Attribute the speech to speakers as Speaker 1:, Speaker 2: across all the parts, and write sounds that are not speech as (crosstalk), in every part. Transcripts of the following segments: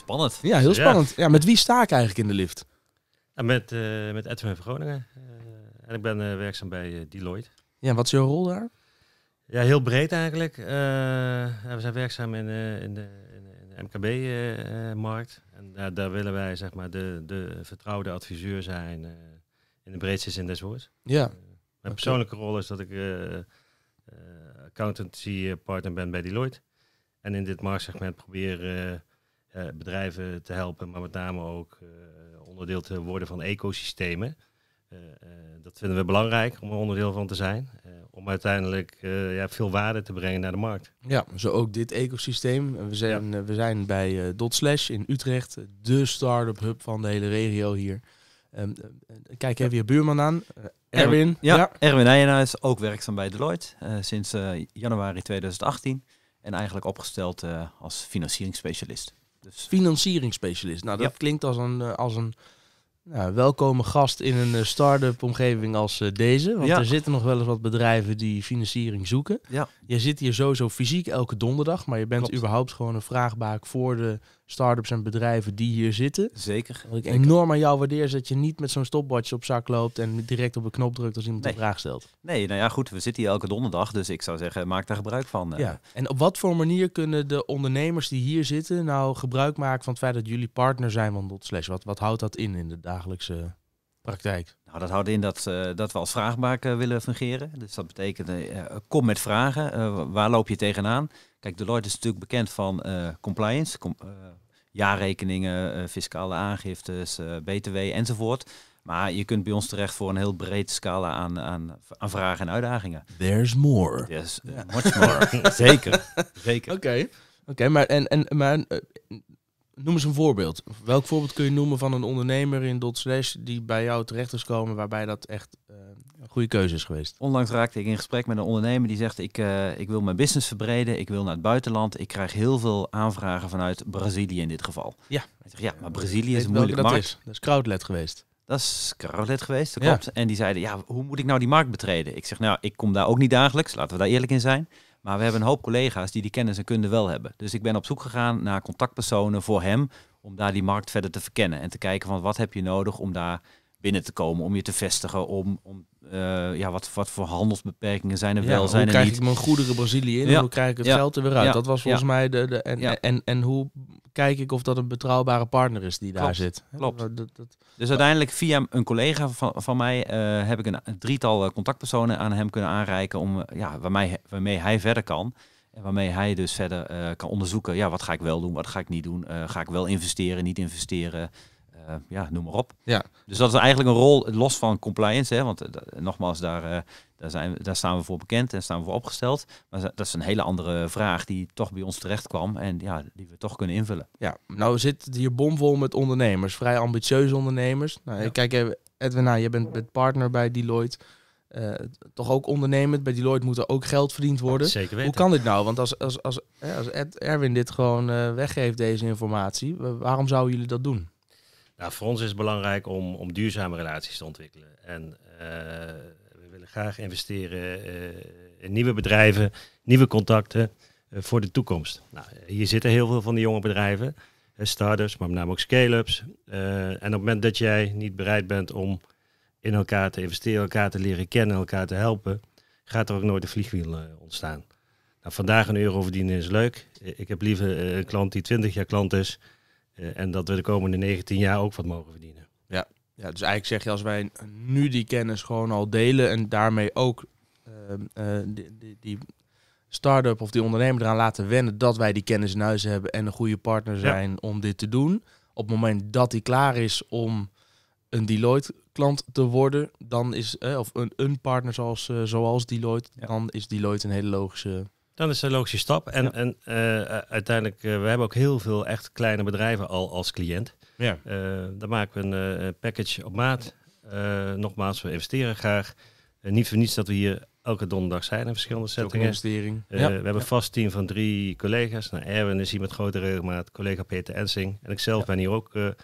Speaker 1: Spannend.
Speaker 2: Ja, heel spannend. Ja, met wie sta ik eigenlijk in de lift? Ja, met,
Speaker 1: uh,
Speaker 3: met Edwin van Groningen. Eh, en ik ben eh, werkzaam bij Deloitte.
Speaker 2: Ja, wat is jouw rol daar?
Speaker 3: Ja, heel breed
Speaker 2: eigenlijk. we
Speaker 3: zijn werkzaam in, in de, de MKB-markt. en daar willen wij zeg maar de, de vertrouwde adviseur zijn in de breedste zin des woords. Ja. mijn persoonlijke rol is dat ik accountancy partner ben bij Deloitte. En in dit marktsegment probeer eh, bedrijven te helpen, maar met name ook eh, onderdeel te worden van ecosystemen. Eh, dat vinden we belangrijk om er onderdeel van te zijn. om uiteindelijk
Speaker 2: ja, veel waarde te brengen naar de markt. Ja, zo ook dit ecosysteem. We zijn, we zijn bij Dotslash in Utrecht, de start-up hub van de hele regio hier. Ehm, kijk even je buurman aan. Erwin. Ja, Erwin Nijenhuis ook werkzaam bij Deloitte
Speaker 1: sinds januari 2018. En eigenlijk opgesteld als financieringsspecialist.
Speaker 2: Dus... Financieringsspecialist. Nou, dat klinkt als een, eh, als een nou, welkome gast in een eh, start-up omgeving als eh, deze. Want er zitten nog wel eens wat bedrijven die financiering zoeken. Ja. Je zit hier sowieso fysiek elke donderdag, maar je bent überhaupt gewoon een vraagbaak voor de Startups en bedrijven die hier zitten. Zeker. ik enorm aan jou waardeer is dat je niet met zo'n stopwatch op zak loopt en direct op een knop drukt als iemand een vraag stelt. Nee, nou ja, goed, we zitten hier elke donderdag,
Speaker 1: dus ik zou zeggen, maak daar gebruik van. Eh. Ja.
Speaker 2: En op wat voor manier kunnen de ondernemers die hier zitten nou gebruik maken van het feit dat jullie partner zijn van Dot Wat, wat houdt dat in in de dagelijkse praktijk?
Speaker 1: Nou, dat houdt in dat, eh, dat we als vraagbaak eh, willen fungeren. Dus dat betekent, kom met vragen, waar loop je tegenaan? Kijk, Deloitte is natuurlijk bekend van eh, compliance, eh, jaarrekeningen, eh, fiscale aangiftes, BTW enzovoort. Maar je kunt bij ons terecht voor een heel breed scala aan, aan, aan vragen en uitdagingen.
Speaker 2: There's more. Yes, much more. (laughs) zeker, zeker. Oké, oké, maar, en, en, maar Noem eens een voorbeeld. Welk voorbeeld kun je noemen van een ondernemer in Dotslash die bij jou terecht is komen waarbij dat echt eh, een goede keuze is geweest? Onlangs raakte ik in gesprek met een ondernemer die
Speaker 1: zegt ik, eh, ik wil mijn business verbreden, ik wil naar het buitenland. Ik krijg heel veel aanvragen vanuit Brazilië in dit geval. Ja. ja, maar Brazilië is een moeilijke markt. Dat
Speaker 2: is crowdlet geweest. Dat is
Speaker 1: crowdlet geweest, dat klopt. En die zeiden, ja, hoe moet ik nou die markt betreden? Ik zeg, nou, ik kom daar ook niet dagelijks, laten we daar eerlijk in zijn. Maar we hebben een hoop collega's die die kennis en kunde wel hebben. Dus ik ben op zoek gegaan naar contactpersonen voor hem om daar die markt verder te verkennen en te kijken van wat heb je nodig om daar binnen te komen, om je te vestigen, om, om eh, ja, wat, wat voor handelsbeperkingen zijn er wel, zijn hoe krijg ik mijn
Speaker 2: goederen Brazilië in, hoe krijg ik het ja. geld er weer uit? Dat was volgens mij de... de en, en, en hoe kijk ik of dat een betrouwbare partner is die daar zit. Klopt.
Speaker 1: dus uiteindelijk via een collega van, van mij eh, heb ik een, drietal eh, contactpersonen aan hem kunnen aanreiken om, eh, ja, waarmee, waarmee hij verder kan. En waarmee hij dus verder kan onderzoeken, ja, wat ga ik wel doen, wat ga ik niet doen? ga ik wel investeren, niet investeren? Eh, ja, noem maar op. Ja. Dus dat is eigenlijk een rol los van compliance. Hè, want eh, nogmaals, daar, eh, daar, zijn, daar staan we voor bekend en staan we voor opgesteld. Maar dat is een hele andere vraag die toch bij ons terecht kwam en ja, die we toch kunnen invullen.
Speaker 2: Ja, nou zit hier bomvol met ondernemers, vrij ambitieuze ondernemers. Nou, Kijk even, Edwin, nou, je bent, partner bij Deloitte. toch ook ondernemend. Bij Deloitte moet er ook geld verdiend worden. zeker weten. Hoe kan dit nou? Want als, als, als, als Erwin dit gewoon weggeeft, deze informatie, waarom zouden jullie dat doen?
Speaker 3: Nou, voor ons is het belangrijk om, om duurzame relaties te ontwikkelen. En eh, we willen graag investeren eh, in nieuwe bedrijven, nieuwe contacten eh, voor de toekomst. Nou, hier zitten heel veel van die jonge bedrijven, starters, maar met name ook scale-ups. en op het moment dat jij niet bereid bent om in elkaar te investeren, elkaar te leren kennen, elkaar te helpen, gaat er ook nooit een vliegwiel ontstaan. Nou, vandaag een euro verdienen is leuk. Ik heb liever een klant die 20 jaar klant is eh, en dat we de komende 19 jaar ook wat mogen verdienen.
Speaker 2: Ja. ja, dus eigenlijk zeg je als wij nu die kennis gewoon al delen en daarmee ook ehm, eh, die, die, die start-up of die ondernemer eraan laten wennen dat wij die kennis in huis hebben en een goede partner zijn om dit te doen. Op het moment dat hij klaar is om een Deloitte-klant te worden, dan is, eh, of een, een partner zoals, zoals Deloitte, dan is Deloitte een hele logische
Speaker 3: dan is het logische stap. En, en eh, eh, uiteindelijk, eh, we hebben ook heel veel echt kleine bedrijven al als cliënt. Ja. Uh, daar maken we een package op maat. nogmaals, we investeren graag. niet voor niets dat we hier elke donderdag zijn in verschillende settingen. investering. Ja. We hebben een vast team van drie collega's. Nou, Erwin is hier met grote regelmaat, collega Peter Ensing. En ikzelf ben hier ook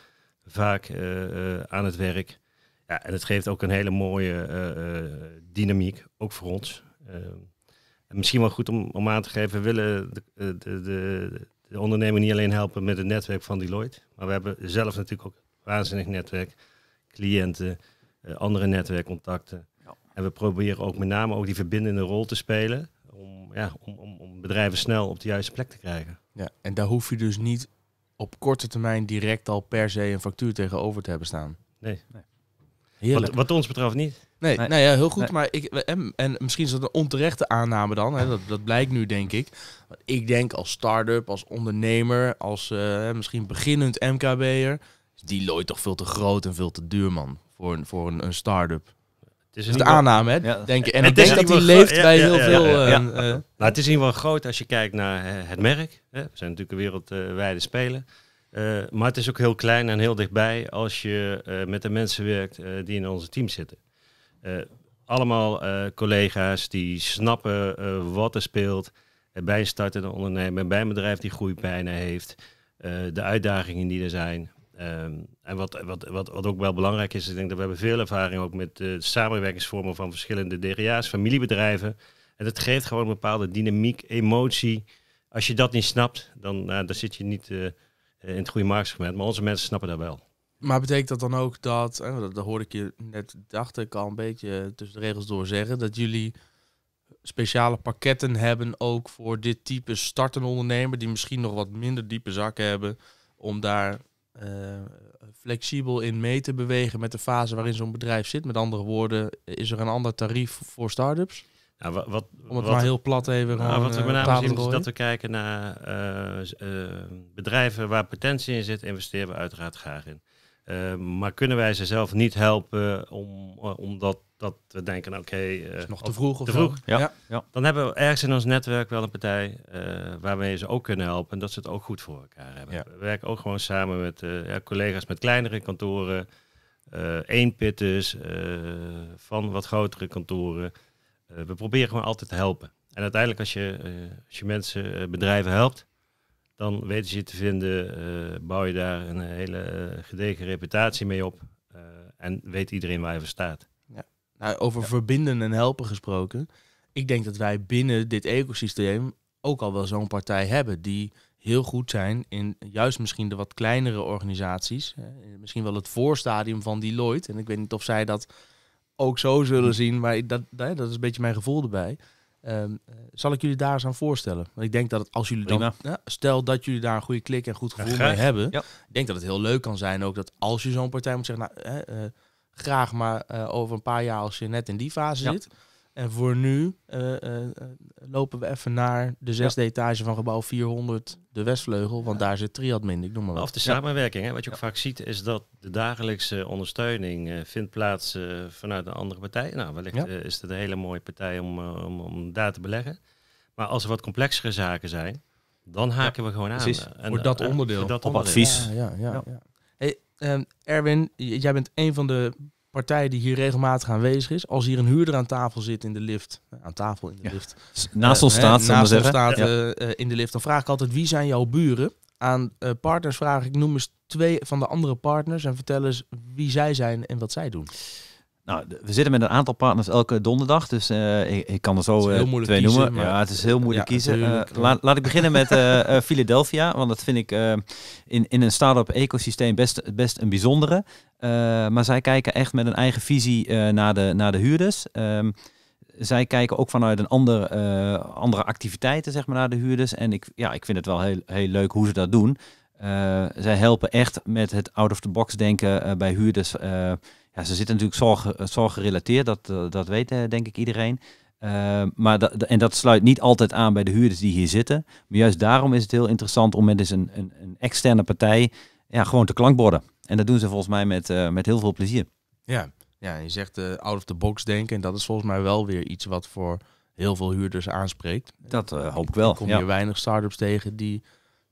Speaker 3: vaak aan het werk. Ja, en het geeft ook een hele mooie dynamiek, ook voor ons. Ehm, misschien wel goed om, om aan te geven, we willen de, eh, de, de, de ondernemer niet alleen helpen met het netwerk van Deloitte, maar we hebben zelf natuurlijk ook een waanzinnig netwerk, cliënten, eh, andere netwerkcontacten. Ja. En we proberen ook met name ook die verbindende rol te spelen
Speaker 2: om, ja, om, om, om bedrijven snel op de juiste plek te krijgen. Ja, en daar hoef je dus niet op korte termijn direct al per se een factuur tegenover te hebben staan.
Speaker 3: Nee. nee. Wat, wat, ons
Speaker 2: betreft niet. Nee, Nou ja, heel goed. Maar ik, en, misschien is dat een onterechte aanname dan. Hè, dat, dat blijkt nu, denk ik. Ik denk als start-up, als ondernemer, als eh, misschien beginnend MKB'er... is Deloitte toch veel te groot en veel te duur, man. Voor een, voor een, een start-up. Het is, een aanname, Denk, en, en ik denk dat die leeft bij heel veel... Eh, eh, nou, het
Speaker 3: is in ieder geval groot als je kijkt naar het merk. Hè? We zijn natuurlijk een wereldwijde speler. Eh, maar het is ook heel klein en heel dichtbij als je eh, met de mensen werkt eh, die in onze team zitten. allemaal collega's die snappen wat er speelt bij een startende ondernemer, bij een bedrijf die groeipijnen heeft, de uitdagingen die er zijn. Ehm, en wat, wat, wat, wat ook wel belangrijk is, ik denk dat we hebben veel ervaring ook met samenwerkingsvormen van verschillende DGA's, familiebedrijven. En dat geeft gewoon een bepaalde dynamiek, emotie. Als je dat niet snapt, dan, nou, dan zit je niet eh, in het goede marktsegment. Maar onze mensen snappen dat wel.
Speaker 2: Maar betekent dat dan ook dat, en eh, dat, dat hoorde ik je net, dacht ik al een beetje tussen de regels door zeggen, dat jullie speciale pakketten hebben ook voor dit type startende ondernemer, die misschien nog wat minder diepe zakken hebben, om daar eh, flexibel in mee te bewegen met de fase waarin zo'n bedrijf zit? Met andere woorden, is er een ander tarief voor start-ups? Nou, wat, Om het maar heel plat even nou, Wat we eh, met name zien is dat we kijken naar eh, eh, bedrijven
Speaker 3: waar potentie in zit, investeren we uiteraard graag in. maar kunnen wij ze zelf niet helpen om, omdat dat we denken, nou, oké, okay, uh, nog te vroeg of te Ja. ja. Dan hebben we ergens in ons netwerk wel een partij waarmee ze ook kunnen helpen en dat ze het ook goed voor elkaar hebben. We werken ook gewoon samen met ja, collega's met kleinere kantoren, één pitters, van wat grotere kantoren. Eh, we proberen gewoon altijd te helpen. En uiteindelijk als je, eh, als je mensen, eh, bedrijven helpt, dan weten ze je te vinden, bouw je daar een hele gedegen reputatie mee op en weet iedereen
Speaker 2: waar je voor staat. Ja. Nou, over verbinden en helpen gesproken. Ik denk dat wij binnen dit ecosysteem ook al wel zo'n partij hebben die heel goed zijn in juist misschien de wat kleinere organisaties. Misschien wel het voorstadium van Deloitte. En ik weet niet of zij dat ook zo zullen zien. Maar dat, dat is een beetje mijn gevoel erbij. Ehm, eh, zal ik jullie daar eens aan voorstellen? Want ik denk dat als jullie dan, ja, stel dat jullie daar een goede klik en goed gevoel mee hebben, ik denk dat het heel leuk kan zijn ook dat als je zo'n partij moet zeggen, nou, eh, graag maar eh, over een paar jaar als je net in die fase zit, en voor nu eh, eh, eh, lopen we even naar de zesde etage van gebouw 400, de Westvleugel, want daar zit triadmin. ik noem maar wat. Of de samenwerking,
Speaker 3: hè. wat je ook vaak ziet, is dat de dagelijkse ondersteuning uh, vindt plaats vanuit een andere partij. Nou, wellicht is het een hele mooie partij om, om, om, daar te beleggen. Maar als er wat complexere zaken zijn, dan haken we gewoon aan. en, voor dat onderdeel. dat
Speaker 2: Op advies. ja, ja. ja. Hey, ehm, Erwin, jij bent een van de partij die hier regelmatig aanwezig is. Als hier een huurder aan tafel zit in de lift, eh, aan tafel in de lift. Naast ons eh, staat, hè, naast staat eh, in de lift, dan vraag ik altijd wie zijn jouw buren? Aan partners vraag ik, noem eens twee van de andere partners en vertel eens wie zij zijn en wat zij doen.
Speaker 1: Nou, we zitten met een aantal partners elke donderdag, dus eh, ik, kan er zo eh, twee noemen. Maar... Ja, het is heel moeilijk kiezen. Eh, laat, laat ik beginnen met Philadelphia, want dat vind ik in, in een start-up ecosysteem best, best een bijzondere. maar zij kijken echt met een eigen visie naar, de, naar de huurders. Ehm, zij kijken ook vanuit een ander, andere activiteiten zeg maar, naar de huurders. En ik, ja, ik vind het wel heel, heel leuk hoe ze dat doen. zij helpen echt met het out-of-the-box denken bij huurders ja, ze zitten natuurlijk zorg, eh, zorggerelateerd dat, eh, dat weet eh, denk ik iedereen. maar dat, en dat sluit niet altijd aan bij de huurders die hier zitten. Maar juist daarom is het heel interessant om met eens een, een, een externe partij ja, gewoon te klankborden. En dat doen ze volgens mij met, met heel veel plezier.
Speaker 2: Ja, ja je zegt out of the box denken. En dat is volgens mij wel weer iets wat voor heel veel huurders aanspreekt. Dat hoop ik wel. Dan kom je weinig start-ups tegen die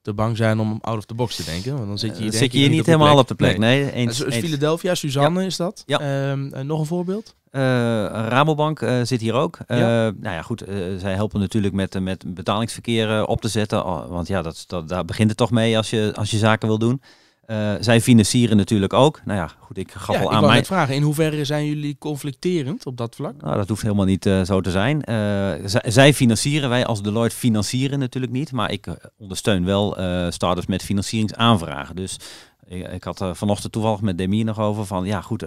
Speaker 2: te bang zijn om out of the box te denken. Want dan zit je hier, eh, zit je niet, helemaal op de plek. Nee, nee eens, eh, Philadelphia, Suzanne is dat. Ja. Ehm, eh, nog een voorbeeld?
Speaker 1: Rabobank zit hier ook. Ja. Nou ja, goed. zij helpen natuurlijk met, met betalingsverkeer op te zetten. Oh, want ja, dat, dat, daar begint het toch mee als je, als je zaken wil doen. Eh, zij financieren natuurlijk ook. Nou ja, goed, ik gaf ja, al ik aan mij.
Speaker 2: vragen, in hoeverre zijn jullie conflicterend op dat vlak?
Speaker 1: Nou, dat hoeft helemaal niet eh, zo te zijn. Eh, zij financieren, wij als Deloitte financieren natuurlijk niet. Maar ik ondersteun wel startups met financieringsaanvragen. Dus ik, had vanochtend toevallig met Demir nog over van, ja goed...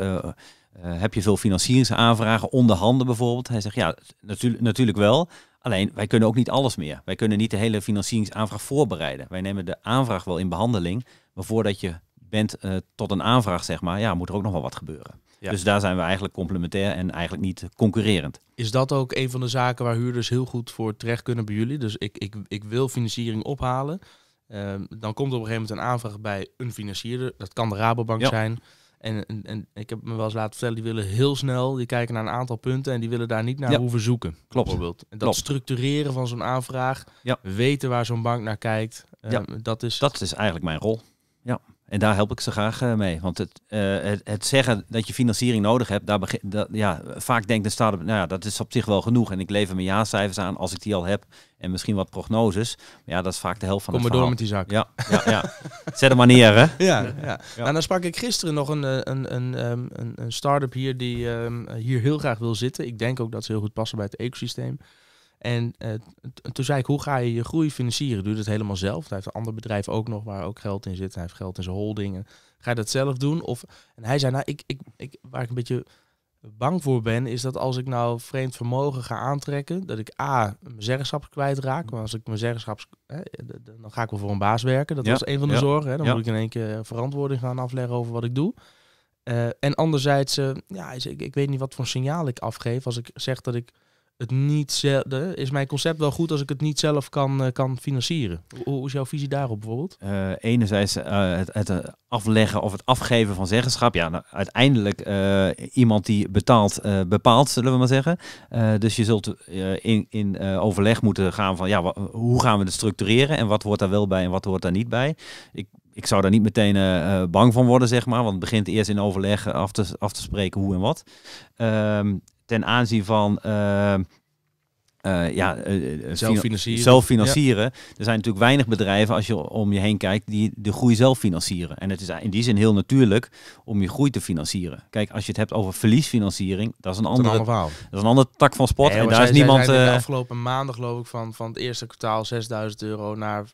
Speaker 1: heb je veel financieringsaanvragen onder handen bijvoorbeeld? Hij zegt ja, natuurlijk, natuurlijk wel. Alleen wij kunnen ook niet alles meer. Wij kunnen niet de hele financieringsaanvraag voorbereiden. Wij nemen de aanvraag wel in behandeling, maar voordat je bent eh, tot een aanvraag, zeg maar, ja, moet er ook nog wel wat gebeuren. Dus daar zijn we eigenlijk complementair en eigenlijk niet concurrerend.
Speaker 2: Is dat ook een van de zaken waar huurders heel goed voor terecht kunnen bij jullie? Dus ik, ik, ik wil financiering ophalen. Ehm, dan komt op een gegeven moment een aanvraag bij een financierder. Dat kan de Rabobank zijn. En, en, en, ik heb me wel eens laten vertellen, die willen heel snel, die kijken naar een aantal punten en die willen daar niet naar hoeven zoeken. Klopt. Bijvoorbeeld. En dat structureren van zo'n aanvraag, weten waar zo'n bank naar kijkt, ehm,
Speaker 1: dat, is... dat is eigenlijk mijn rol. Ja, en daar help ik ze graag eh, mee. Want het, eh, het, het, zeggen dat je financiering nodig hebt, daar begin, dat, ja, vaak denkt de start-up, nou ja, dat is op zich wel genoeg. En ik lever mijn cijfers aan als ik die al heb. En misschien wat prognoses. Maar ja, dat is vaak de helft van Kom het Kom maar door met die zak. Ja, ja, ja. zet hem maar hè. Ja, ja.
Speaker 2: ja. Nou, dan sprak ik gisteren nog een, eh, een, een, ehm, een, een start-up hier die ehm, hier heel graag wil zitten. Ik denk ook dat ze heel goed passen bij het ecosysteem. En eh, toen zei ik, hoe ga je je groei financieren? Doe je dat helemaal zelf? Hij heeft een ander bedrijf ook nog waar ook geld in zit. Hij heeft geld in zijn holding. ga je dat zelf doen? Of, en hij zei, nou, ik, ik, ik, waar ik een beetje bang voor ben, is dat als ik nou vreemd vermogen ga aantrekken, dat ik A, mijn zeggenschap kwijtraak. Maar als ik mijn zeggenschap, dan ga ik wel voor een baas werken. Dat was een van de zorgen. Hè. Dan moet ik in één keer verantwoording gaan afleggen over wat ik doe. Eh, en anderzijds, eh, ja, ik weet niet wat voor signaal ik afgeef als ik zeg dat ik het niet zelf, is mijn concept wel goed als ik het niet zelf kan, eh, kan financieren? Hoe, is jouw visie daarop bijvoorbeeld?
Speaker 1: Uh, enerzijds eh, het, het, afleggen of het afgeven van zeggenschap. Ja, nou, uiteindelijk iemand die betaalt, bepaalt, zullen we maar zeggen. dus je zult in, in overleg moeten gaan van ja, hoe gaan we het structureren en wat hoort daar wel bij en wat hoort daar niet bij. Ik ik zou daar niet meteen bang van worden, zeg maar. Want het begint eerst in overleg af te, af te spreken hoe en wat. Ehm, ten aanzien van eh, eh, ja, eh, zelf financieren. Zelf financieren. Er zijn natuurlijk weinig bedrijven, als je om je heen kijkt, die de groei zelf financieren. En het is in die zin heel natuurlijk om je groei te financieren. Kijk, als je het hebt over verliesfinanciering, dat is een, ander, dat is een andere tak van sport. en daar is niemand. de
Speaker 2: afgelopen maanden, geloof ik, van, van het eerste kwartaal 6000 euro naar.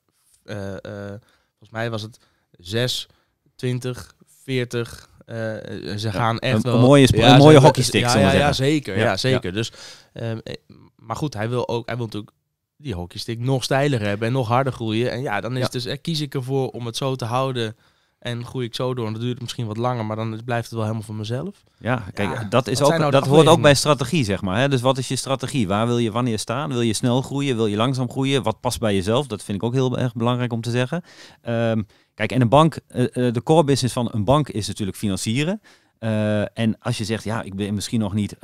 Speaker 2: volgens mij was het 6, 20, 40, eh, eh, ze gaan echt een, wel... Een mooie, ja, een mooie hockeystick, ja, ja, zeker. Ja, zeker. Dus, ehm, eh, maar goed, hij wil ook... Hij wil natuurlijk die hockeystick nog steiler hebben en nog harder groeien. En ja, dan is het dus... kies ik ervoor om het zo te houden... En groei ik zo door. En dat duurt het misschien wat langer, maar dan blijft het wel helemaal voor mezelf. Ja, kijk, dat, is ook, nou dat hoort ook bij
Speaker 1: strategie, zeg maar. Hè? Dus wat is je strategie? Waar wil je wanneer staan? Wil je snel groeien? Wil je langzaam groeien? Wat past bij jezelf? Dat vind ik ook heel erg belangrijk om te zeggen. Ehm, Kijk, en een bank, eh, eh, de core business van een bank is natuurlijk financieren. Eh, en als je zegt, ja, ik ben misschien nog niet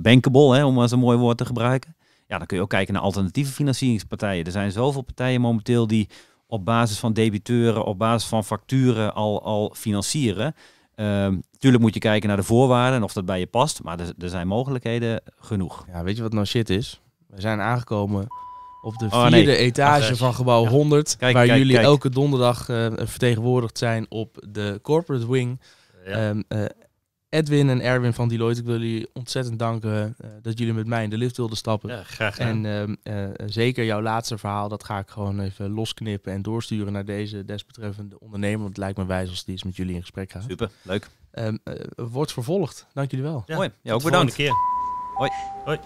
Speaker 1: bankable, hè, om maar eens een mooi woord te gebruiken. Ja, dan kun je ook kijken naar alternatieve financieringspartijen. Er zijn zoveel partijen momenteel die op basis van debiteuren, op basis van facturen al, al financieren. Ehm, tuurlijk moet je kijken naar de voorwaarden en of dat bij je past, maar er, er zijn mogelijkheden genoeg. Ja, weet je wat nou shit is? We zijn aangekomen
Speaker 2: op de oh, vierde etage van gebouw 100. Kijk, waar jullie elke donderdag eh, vertegenwoordigd zijn op de corporate wing. Ehm, eh, Edwin en Erwin van Deloitte, ik wil jullie ontzettend danken eh, dat jullie met mij in de lift wilden stappen. Ja, graag gedaan. En ehm, zeker jouw laatste verhaal, dat ga ik gewoon even losknippen en doorsturen naar deze desbetreffende ondernemer. Want het lijkt me wijs als die eens met jullie in gesprek gaat. Super, leuk. Um, wordt vervolgd. Dank jullie wel. Ja. Mooi. Ja, ook bedankt. Volgende
Speaker 1: keer. Hoi. Hoi.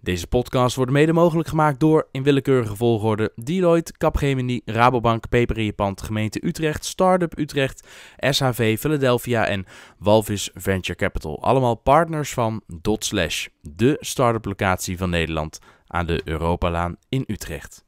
Speaker 2: Deze podcast wordt mede mogelijk gemaakt door, in willekeurige volgorde, Deloitte, Capgemini, Rabobank, in Pand, Gemeente Utrecht, Startup Utrecht, SHV Philadelphia en Walvis Venture Capital. Allemaal partners van Dotslash, de up locatie van Nederland aan de Europalaan in Utrecht.